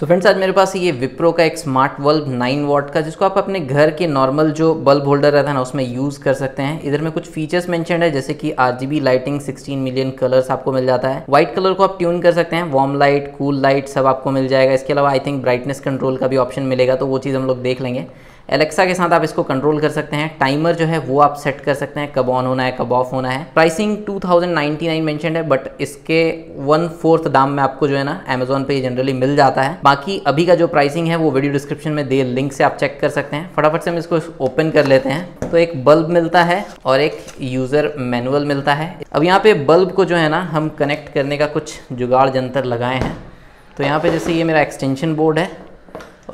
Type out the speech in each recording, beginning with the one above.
सो so friends आज मेरे पास ये विप्रो का एक स्मार्ट बल्ब 9 वॉट का जिसको आप अपने घर के नॉर्मल जो बल्ब होल्डर रहता है ना उसमें यूज़ कर सकते हैं इधर में कुछ फीचर्स मेंशन है जैसे कि आरजीबी लाइटिंग 16 मिलियन कलर्स आपको मिल जाता है व्हाइट कलर को आप ट्यून कर सकते हैं वार्म लाइट कूल लाइट सब आपको मिल जाएगा इसके अलावा आई थिंक ब्राइटनेस कंट्रोल का भी ऑप्शन मिलेगा तो वो चीज़ हम लोग देख लेंगे एलेक्सा के साथ आप इसको कंट्रोल कर सकते हैं टाइमर जो है वो आप सेट कर सकते हैं कब ऑन होना है कब ऑफ होना है प्राइसिंग टू थाउजेंड मेंशन है बट इसके वन फोर्थ दाम में आपको जो है ना अमेजोन पे जनरली मिल जाता है बाकी अभी का जो प्राइसिंग है वो वीडियो डिस्क्रिप्शन में दे लिंक से आप चेक कर सकते हैं फटाफट से हम इसको ओपन कर लेते हैं तो एक बल्ब मिलता है और एक यूज़र मैनुअल मिलता है अब यहाँ पे बल्ब को जो है ना हम कनेक्ट करने का कुछ जुगाड़ जंतर लगाए हैं तो यहाँ पे जैसे ये मेरा एक्सटेंशन बोर्ड है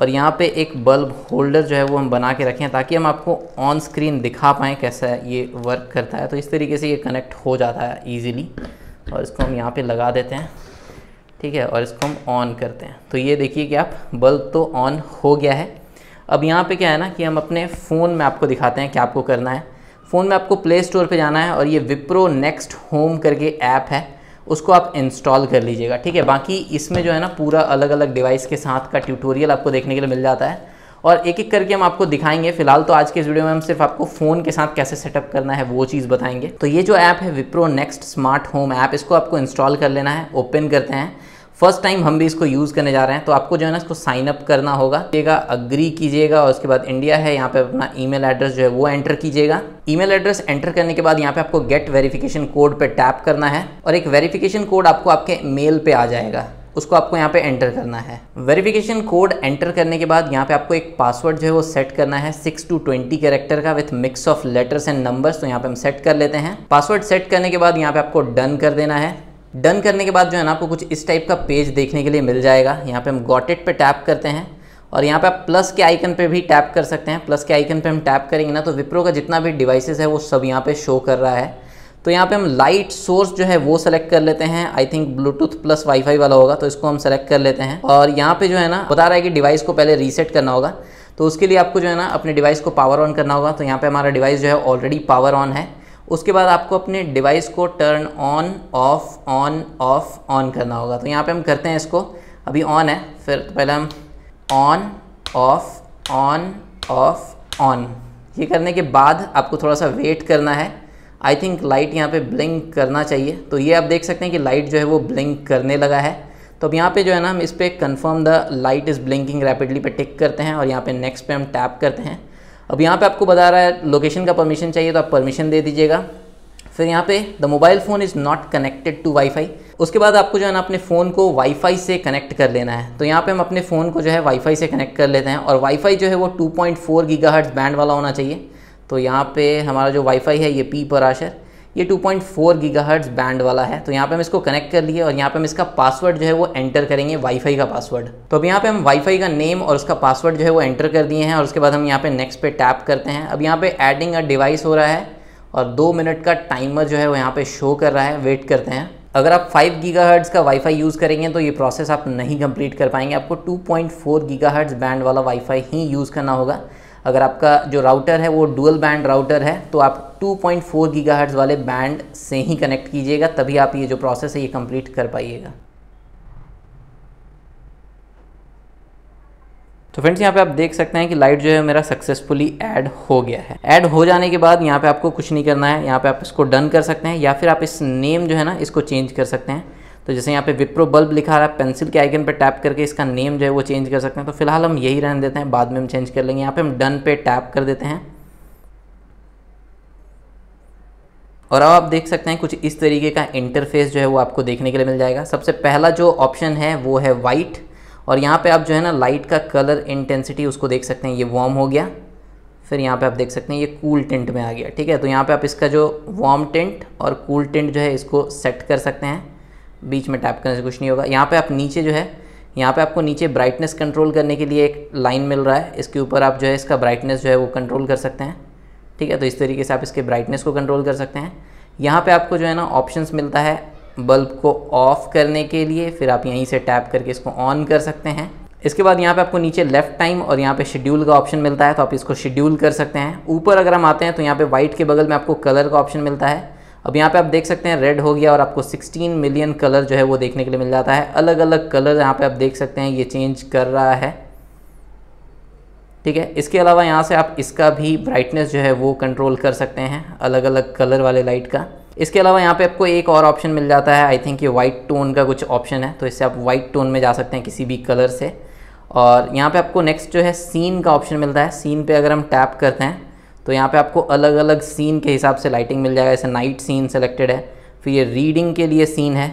और यहाँ पे एक बल्ब होल्डर जो है वो हम बना के रखें ताकि हम आपको ऑन स्क्रीन दिखा पाएँ कैसा ये वर्क करता है तो इस तरीके से ये कनेक्ट हो जाता है ईजिली और इसको हम यहाँ पर लगा देते हैं ठीक है और इसको हम ऑन करते हैं तो ये देखिए कि आप बल्ब तो ऑन हो गया है अब यहाँ पे क्या है ना कि हम अपने फ़ोन में आपको दिखाते हैं क्या आपको करना है फ़ोन में आपको प्ले स्टोर पर जाना है और ये विप्रो नेक्स्ट होम करके ऐप है उसको आप इंस्टॉल कर लीजिएगा ठीक है बाकी इसमें जो है ना पूरा अलग अलग डिवाइस के साथ का ट्यूटोरियल आपको देखने के लिए मिल जाता है और एक एक करके हम आपको दिखाएंगे फिलहाल तो आज के इस वीडियो में हम सिर्फ आपको फ़ोन के साथ कैसे सेटअप करना है वो चीज़ बताएंगे तो ये जो ऐप है Wipro next smart home app इसको आपको इंस्टॉल कर लेना है ओपन करते हैं फर्स्ट टाइम हम भी इसको यूज़ करने जा रहे हैं तो आपको जो है ना इसको साइन अप करना होगा कीजिएगा अग्री कीजिएगा और उसके बाद इंडिया है यहाँ पे अपना ईमेल एड्रेस जो है वो एंटर कीजिएगा ईमेल एड्रेस एंटर करने के बाद यहाँ पे आपको गेट वेरिफिकेशन कोड पे टैप करना है और एक वेरिफिकेशन कोड आपको आपके मेल पे आ जाएगा उसको आपको यहाँ पे एंटर करना है वेरिफिकेशन कोड एंटर करने के बाद यहाँ पे आपको एक पासवर्ड जो है वो सेट करना है सिक्स टू ट्वेंटी कैरेक्टर का with mix of letters and numbers तो यहाँ पे हम सेट कर लेते हैं पासवर्ड सेट करने के बाद यहाँ पे आपको डन कर देना है डन करने के बाद जो है ना आपको कुछ इस टाइप का पेज देखने के लिए मिल जाएगा यहाँ पे हम गॉटेड पे टैप करते हैं और यहाँ पे आप प्लस के आइकन पे भी टैप कर सकते हैं प्लस के आइकन पे हम टैप करेंगे ना तो विप्रो का जितना भी डिवाइसेस है वो सब यहाँ पे शो कर रहा है तो यहाँ पे हम लाइट सोर्स जो है वो सेलेक्ट कर लेते हैं I think Bluetooth plus wifi वाला होगा तो इसको हम सेलेक्ट कर लेते हैं और यहाँ पे जो है ना बता रहा है कि डिवाइस को पहले रीसेट करना होगा तो उसके लिए आपको जो है ना अपने डिवाइस को पावर ऑन करना होगा तो यहाँ पे हमारा डिवाइस जो है ऑलरेडी पावर ऑन है उसके बाद आपको अपने डिवाइस को turn on off on off on करना होगा तो यहाँ पे हम करते हैं इसको अभी ऑन है फिर तो पहले हम on off on off on ये करने के बाद आपको थोड़ा सा वेट करना है आई थिंक लाइट यहाँ पे ब्लिंक करना चाहिए तो ये आप देख सकते हैं कि लाइट जो है वो ब्लिंक करने लगा है तो अब यहाँ पे जो है ना हम इस पर confirm the light is blinking rapidly पे टिक करते हैं और यहाँ पे नेक्स्ट पे हम टैप करते हैं अब यहाँ पे आपको बता रहा है लोकेशन का परमिशन चाहिए तो आप परमिशन दे दीजिएगा फिर यहाँ पे the mobile phone is not connected to wifi उसके बाद आपको जो है ना अपने फ़ोन को वाईफाई से कनेक्ट कर लेना है तो यहाँ पे हम अपने फ़ोन को जो है वाईफाई से कनेक्ट कर लेते हैं और वाईफाई जो है वो 2.4 गीगाहर्ट्ज़ बैंड वाला होना चाहिए तो यहाँ पे हमारा जो वाईफाई है ये पी पर आशर ये 2.4 पॉइंट बैंड वाला है तो यहाँ पे हम इसको कनेक्ट कर लिए और यहाँ पे हम इसका पासवर्ड जो है वो एंटर करेंगे वाईफाई का पासवर्ड तो अब यहाँ पे हम वाईफाई का नेम और उसका पासवर्ड जो है वो एंटर कर दिए हैं और उसके बाद हम यहाँ पे नेक्स्ट पे टैप करते हैं अब यहाँ पे एडिंग अ डिवाइस हो रहा है और दो मिनट का टाइमर जो है वो यहाँ पे शो कर रहा है वेट करते हैं अगर आप 5 गीगा का वाईफाई यूज़ करेंगे तो ये प्रोसेस आप नहीं कंप्लीट कर पाएंगे आपको 2.4 पॉइंट बैंड वाला वाईफाई ही यूज़ करना होगा अगर आपका जो राउटर है वो डुअल बैंड राउटर है तो आप 2.4 पॉइंट वाले बैंड से ही कनेक्ट कीजिएगा तभी आप ये जो प्रोसेस है ये कंप्लीट कर पाइएगा तो फ्रेंड्स यहाँ पे आप देख सकते हैं कि लाइट जो है मेरा सक्सेसफुली ऐड हो गया है ऐड हो जाने के बाद यहाँ पे आपको कुछ नहीं करना है यहाँ पे आप इसको डन कर सकते हैं या फिर आप इस नेम जो है ना इसको चेंज कर सकते हैं तो जैसे यहाँ पे विप्रो बल्ब लिखा रहा है पेंसिल के आइकन पे टैप करके इसका नेम जो है वो चेंज कर सकते हैं तो फिलहाल हम यही रहने देते हैं बाद में हम चेंज कर लेंगे यहाँ पे हम डन पे टैप कर देते हैं और अब आप देख सकते हैं कुछ इस तरीके का इंटरफेस जो है वो आपको देखने के लिए मिल जाएगा सबसे पहला जो ऑप्शन है वो है वाइट और यहाँ पर आप जो है ना लाइट का कलर इंटेंसिटी उसको देख सकते हैं ये वार्म हो गया फिर यहाँ पे आप देख सकते हैं ये कूल टेंट में आ गया ठीक है तो यहाँ पे आप इसका जो वार्म टेंट और कूल टेंट जो है इसको सेट कर सकते हैं बीच में टैप करने से कुछ नहीं होगा यहाँ पे आप नीचे जो है यहाँ पे आपको नीचे ब्राइटनेस कंट्रोल करने के लिए एक लाइन मिल रहा है इसके ऊपर आप जो है इसका ब्राइटनेस जो है वो कंट्रोल कर सकते हैं ठीक है तो इस तरीके से आप इसके ब्राइटनेस को कंट्रोल कर सकते हैं यहाँ पर आपको जो है ना ऑप्शन मिलता है बल्ब को ऑफ़ करने के लिए फिर आप यहीं से टैप करके इसको ऑन कर सकते हैं इसके बाद यहाँ पे आपको नीचे लेफ्ट टाइम और यहाँ पे शेड्यूल का ऑप्शन मिलता है तो आप इसको शेड्यूल कर सकते हैं ऊपर अगर हम आते हैं तो यहाँ पे वाइट के बगल में आपको कलर का ऑप्शन मिलता है अब यहाँ पे आप देख सकते हैं रेड हो गया और आपको 16 मिलियन कलर जो है वो देखने के लिए मिल जाता है अलग अलग कलर यहाँ पे आप देख सकते हैं ये चेंज कर रहा है ठीक है इसके अलावा यहाँ से आप इसका भी ब्राइटनेस जो है वो कंट्रोल कर सकते हैं अलग अलग कलर वाले लाइट का इसके अलावा यहाँ पे आपको एक और ऑप्शन मिल जाता है आई थिंक ये वाइट टोन का कुछ ऑप्शन है तो इससे आप वाइट टोन में जा सकते हैं किसी भी कलर से और यहाँ पे आपको नेक्स्ट जो है सीन का ऑप्शन मिलता है सीन पे अगर हम टैप करते हैं तो यहाँ पे आपको अलग अलग सीन के हिसाब से लाइटिंग मिल जाएगा जैसे नाइट सीन सेलेक्टेड है फिर ये रीडिंग के लिए सीन है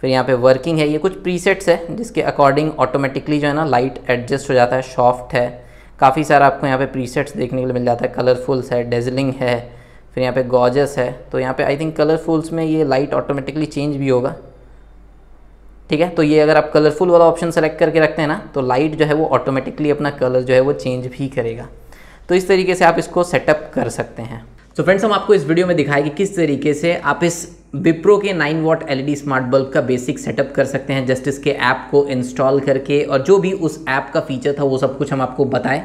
फिर यहाँ पे वर्किंग है ये कुछ प्रीसेट्स है जिसके अकॉर्डिंग ऑटोमेटिकली जो है ना लाइट एडजस्ट हो जाता है सॉफ्ट है काफ़ी सारा आपको यहाँ पे प्रीसेट्स देखने के लिए मिल जाता है कलरफुल्स है डेजलिंग है फिर यहाँ पे गॉजस है तो यहाँ पे आई थिंक कलरफुल्स में ये लाइट ऑटोमेटिकली चेंज भी होगा ठीक है तो ये अगर आप कलरफुल वाला ऑप्शन सेलेक्ट करके रखते हैं ना तो लाइट जो है वो ऑटोमेटिकली अपना कलर जो है वो चेंज भी करेगा तो इस तरीके से आप इसको सेटअप कर सकते हैं तो so फ्रेंड्स हम आपको इस वीडियो में दिखाएंगे कि किस तरीके से आप इस विप्रो के 9 वॉट एलईडी स्मार्ट बल्ब का बेसिक सेटअप कर सकते हैं जस्ट इसके ऐप को इंस्टॉल करके और जो भी उस ऐप का फीचर था वो सब कुछ हम आपको बताएं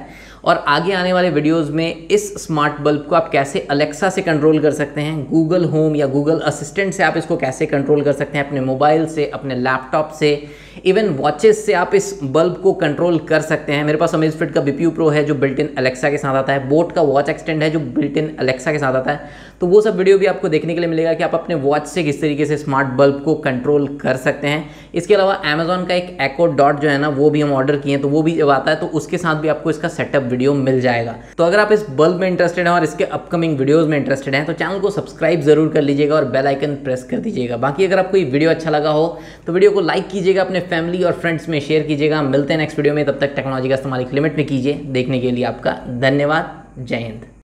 और आगे आने वाले वीडियोस में इस स्मार्ट बल्ब को आप कैसे अलेक्सा से कंट्रोल कर सकते हैं गूगल होम या गूगल असिस्टेंट से आप इसको कैसे कंट्रोल कर सकते हैं अपने मोबाइल से अपने लैपटॉप से इवन वॉचेस से आप इस बल्ब को कंट्रोल कर सकते हैं मेरे पास अमेज फिट का बीपीयू प्रो है जो बिल्ट इन अलेक्सा के साथ आता है बोट का वॉच एक्सटेंड है जो बिल्ट इन अलेक्सा के साथ आता है तो वो सब वीडियो भी आपको देखने के लिए मिलेगा कि आप अपने वॉच से किस तरीके से स्मार्ट बल्ब को कंट्रोल कर सकते हैं इसके अलावा अमेजोन का एक एको डॉट जो है ना वो भी हम ऑर्डर किए हैं तो वो भी जब आता है तो उसके साथ भी आपको इसका सेटअप वीडियो मिल जाएगा तो अगर आप इस बल्ब में इंटरेस्टेड हैं और इसके अपकमिंग वीडियोज़ में इंटरेस्टेड हैं तो चैनल को सब्सक्राइब जरूर कर लीजिएगा और बेलाइकन प्रेस कर दीजिएगा बाकी अगर आपको ये वीडियो अच्छा लगा हो तो वीडियो को लाइक कीजिएगा अपने फैमिली और फ्रेंड्स में शेयर कीजिएगा मिलते हैं नेक्स्ट वीडियो में तब तक टेक्नोलॉजी का इस्तेमाल एक लिमिट में कीजिए देखने के लिए आपका धन्यवाद जय हिंद